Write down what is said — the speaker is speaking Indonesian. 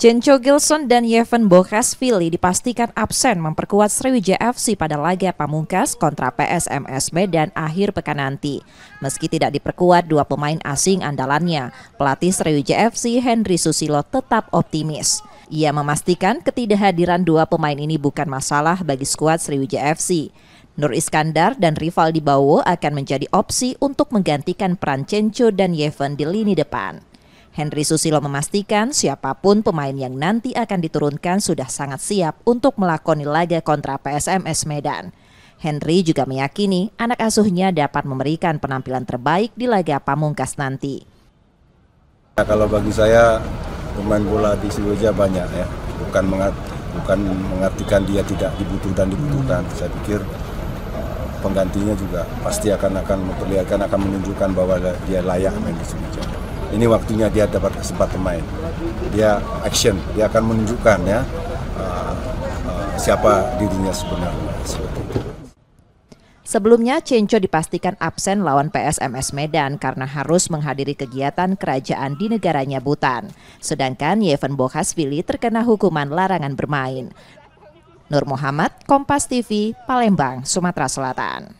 Cenco Gilson dan Yevon Bokasvili dipastikan absen memperkuat Sriwijaya FC pada laga pamungkas kontra PSMS Medan akhir pekan nanti. Meski tidak diperkuat dua pemain asing andalannya, pelatih Sriwijaya FC Henry Susilo tetap optimis. Ia memastikan ketidakhadiran dua pemain ini bukan masalah bagi skuad Sriwijaya FC. Nur Iskandar dan Rivaldi Bawo akan menjadi opsi untuk menggantikan peran Cenco dan Yevon di lini depan. Henry Susilo memastikan siapapun pemain yang nanti akan diturunkan sudah sangat siap untuk melakoni laga kontra PSMS Medan. Henry juga meyakini anak asuhnya dapat memberikan penampilan terbaik di laga pamungkas nanti. Nah, kalau bagi saya pemain bola di Sriwijaya banyak ya, bukan mengat, bukan mengartikan dia tidak dibutuhkan dibutuhkan. Saya pikir eh, penggantinya juga pasti akan akan memperlihatkan akan menunjukkan bahwa dia layak main di Sriwijaya ini waktunya dia dapat kesempatan main. Dia action, dia akan menunjukkan ya uh, uh, siapa dirinya sebenarnya. Sebelumnya, Cenco dipastikan absen lawan PSMS Medan karena harus menghadiri kegiatan kerajaan di negaranya Butan. Sedangkan Yevon Bokhasvili terkena hukuman larangan bermain. Nur Muhammad, Kompas TV, Palembang, Sumatera Selatan.